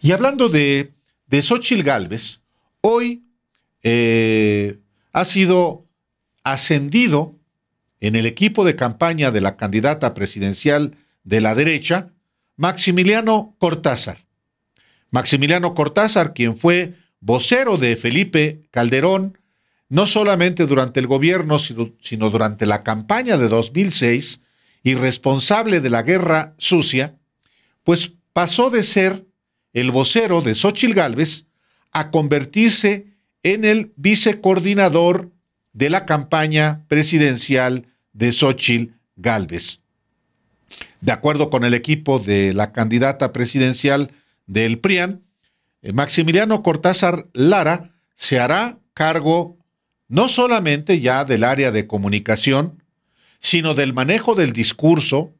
Y hablando de, de Xochitl Galvez, hoy eh, ha sido ascendido en el equipo de campaña de la candidata presidencial de la derecha, Maximiliano Cortázar. Maximiliano Cortázar, quien fue vocero de Felipe Calderón, no solamente durante el gobierno, sino durante la campaña de 2006 y responsable de la guerra sucia, pues pasó de ser el vocero de Sochil Gálvez, a convertirse en el vicecoordinador de la campaña presidencial de Sochil Gálvez. De acuerdo con el equipo de la candidata presidencial del PRIAN, eh, Maximiliano Cortázar Lara se hará cargo no solamente ya del área de comunicación, sino del manejo del discurso,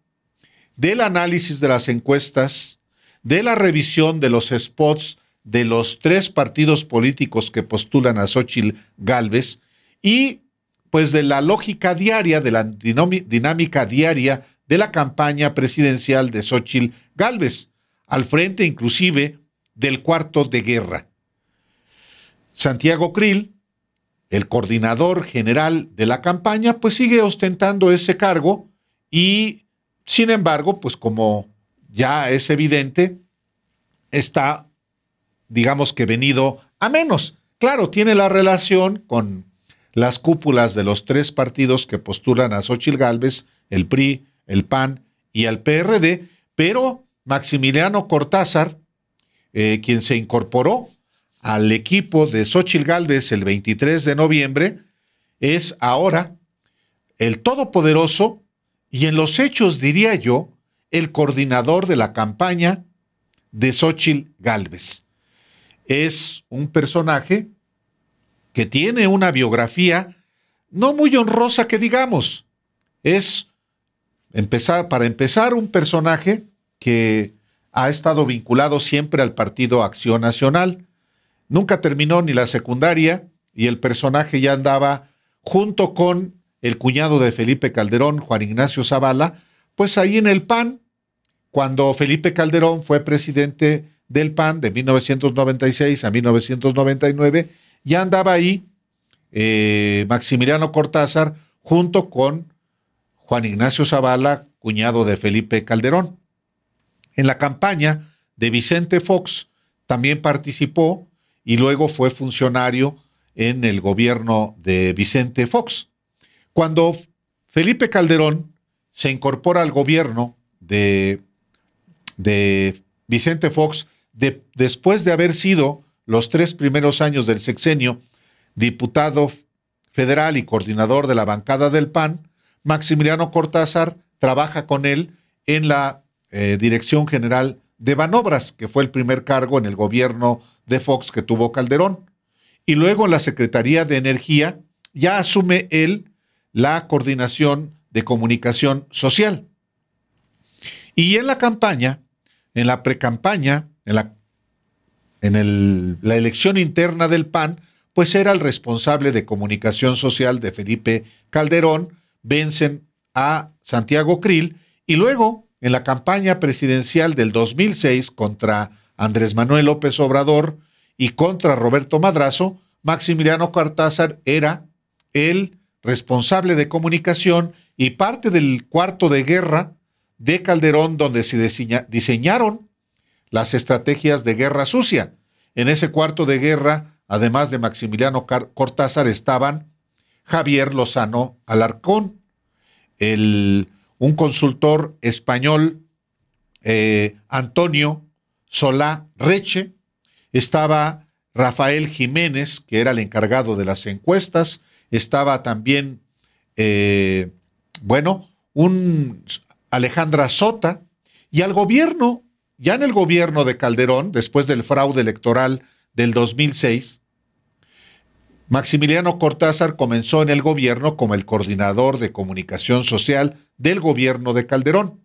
del análisis de las encuestas, de la revisión de los spots de los tres partidos políticos que postulan a Xochitl Galvez y pues de la lógica diaria, de la dinámica diaria de la campaña presidencial de Xochitl Galvez, al frente inclusive del cuarto de guerra. Santiago Krill, el coordinador general de la campaña, pues sigue ostentando ese cargo y, sin embargo, pues como ya es evidente, está, digamos que venido a menos. Claro, tiene la relación con las cúpulas de los tres partidos que postulan a Xochitl Galvez, el PRI, el PAN y el PRD, pero Maximiliano Cortázar, eh, quien se incorporó al equipo de Xochitl Galvez el 23 de noviembre, es ahora el todopoderoso y en los hechos, diría yo, el coordinador de la campaña de Xochitl Galvez. Es un personaje que tiene una biografía no muy honrosa que digamos. Es empezar para empezar un personaje que ha estado vinculado siempre al Partido Acción Nacional. Nunca terminó ni la secundaria y el personaje ya andaba junto con el cuñado de Felipe Calderón, Juan Ignacio Zavala, pues ahí en el PAN, cuando Felipe Calderón fue presidente del PAN de 1996 a 1999, ya andaba ahí eh, Maximiliano Cortázar junto con Juan Ignacio Zavala, cuñado de Felipe Calderón. En la campaña de Vicente Fox también participó y luego fue funcionario en el gobierno de Vicente Fox. Cuando Felipe Calderón se incorpora al gobierno de, de Vicente Fox después de haber sido los tres primeros años del sexenio diputado federal y coordinador de la bancada del PAN, Maximiliano Cortázar trabaja con él en la eh, Dirección General de Banobras, que fue el primer cargo en el gobierno de Fox que tuvo Calderón. Y luego en la Secretaría de Energía ya asume él la coordinación de comunicación social. Y en la campaña, en la precampaña, en, la, en el, la elección interna del PAN, pues era el responsable de comunicación social de Felipe Calderón, vencen a Santiago Krill y luego en la campaña presidencial del 2006 contra Andrés Manuel López Obrador y contra Roberto Madrazo, Maximiliano Cartázar era el responsable de comunicación y parte del cuarto de guerra de Calderón, donde se diseñaron las estrategias de guerra sucia. En ese cuarto de guerra, además de Maximiliano Cortázar, estaban Javier Lozano Alarcón, un consultor español, eh, Antonio Solá Reche, estaba Rafael Jiménez, que era el encargado de las encuestas, estaba también, eh, bueno, un Alejandra Sota, y al gobierno, ya en el gobierno de Calderón, después del fraude electoral del 2006, Maximiliano Cortázar comenzó en el gobierno como el coordinador de comunicación social del gobierno de Calderón.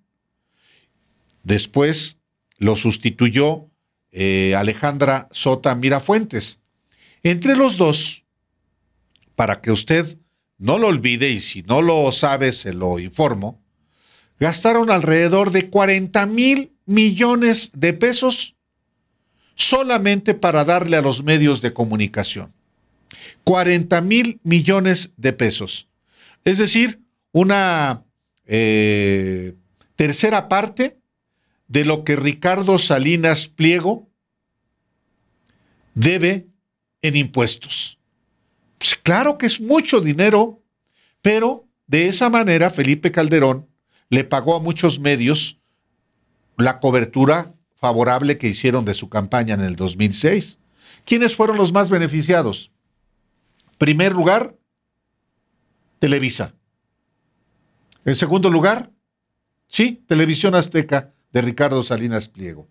Después lo sustituyó eh, Alejandra Sota Mirafuentes. Entre los dos para que usted no lo olvide y si no lo sabe, se lo informo, gastaron alrededor de 40 mil millones de pesos solamente para darle a los medios de comunicación. 40 mil millones de pesos. Es decir, una eh, tercera parte de lo que Ricardo Salinas Pliego debe en impuestos. Pues claro que es mucho dinero, pero de esa manera Felipe Calderón le pagó a muchos medios la cobertura favorable que hicieron de su campaña en el 2006. ¿Quiénes fueron los más beneficiados? Primer lugar, Televisa. En segundo lugar, sí, Televisión Azteca de Ricardo Salinas Pliego.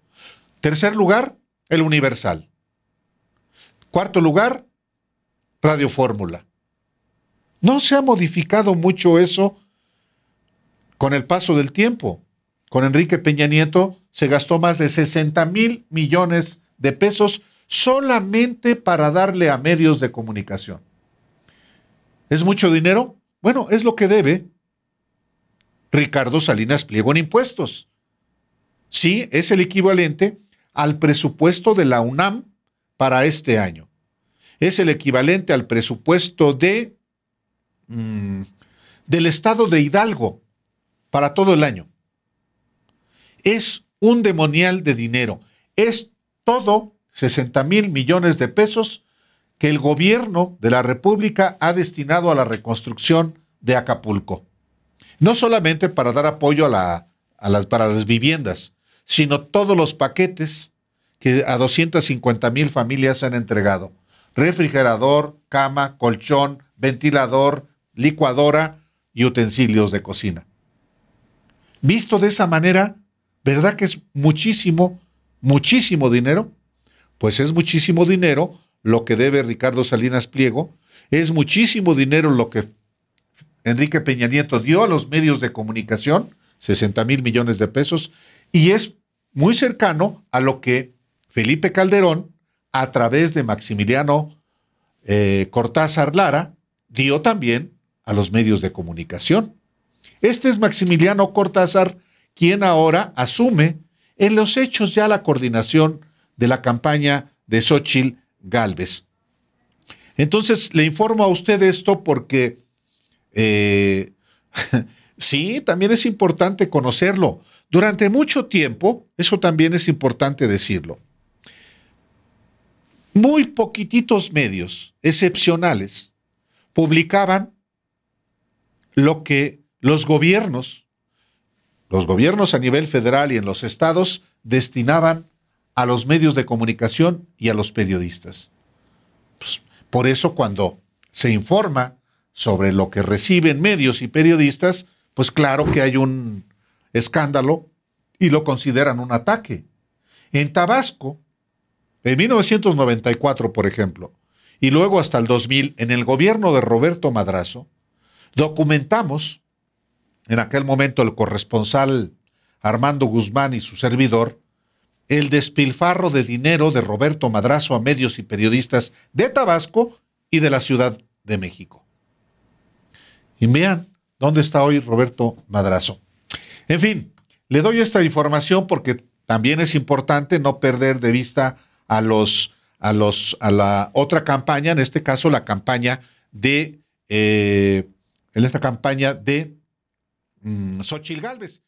Tercer lugar, el Universal. Cuarto lugar, Radio Fórmula. No se ha modificado mucho eso con el paso del tiempo. Con Enrique Peña Nieto se gastó más de 60 mil millones de pesos solamente para darle a medios de comunicación. ¿Es mucho dinero? Bueno, es lo que debe Ricardo Salinas Pliego en impuestos. Sí, es el equivalente al presupuesto de la UNAM para este año es el equivalente al presupuesto de, mm, del estado de Hidalgo para todo el año. Es un demonial de dinero. Es todo 60 mil millones de pesos que el gobierno de la República ha destinado a la reconstrucción de Acapulco. No solamente para dar apoyo a, las, para las viviendas, sino todos los paquetes que a 250 mil familias han entregado refrigerador, cama, colchón, ventilador, licuadora y utensilios de cocina. Visto de esa manera, ¿verdad que es muchísimo, muchísimo dinero? Pues es muchísimo dinero lo que debe Ricardo Salinas Pliego, es muchísimo dinero lo que Enrique Peña Nieto dio a los medios de comunicación, 60 mil millones de pesos, y es muy cercano a lo que Felipe Calderón a través de Maximiliano eh, Cortázar Lara, dio también a los medios de comunicación. Este es Maximiliano Cortázar, quien ahora asume en los hechos ya la coordinación de la campaña de Xochitl Galvez. Entonces, le informo a usted esto porque eh, sí, también es importante conocerlo. Durante mucho tiempo, eso también es importante decirlo, muy poquititos medios excepcionales publicaban lo que los gobiernos, los gobiernos a nivel federal y en los estados destinaban a los medios de comunicación y a los periodistas. Pues, por eso cuando se informa sobre lo que reciben medios y periodistas, pues claro que hay un escándalo y lo consideran un ataque. En Tabasco, en 1994, por ejemplo, y luego hasta el 2000, en el gobierno de Roberto Madrazo, documentamos, en aquel momento el corresponsal Armando Guzmán y su servidor, el despilfarro de dinero de Roberto Madrazo a medios y periodistas de Tabasco y de la Ciudad de México. Y vean dónde está hoy Roberto Madrazo. En fin, le doy esta información porque también es importante no perder de vista a los a los a la otra campaña, en este caso la campaña de eh, en esta campaña de mmm, Galvez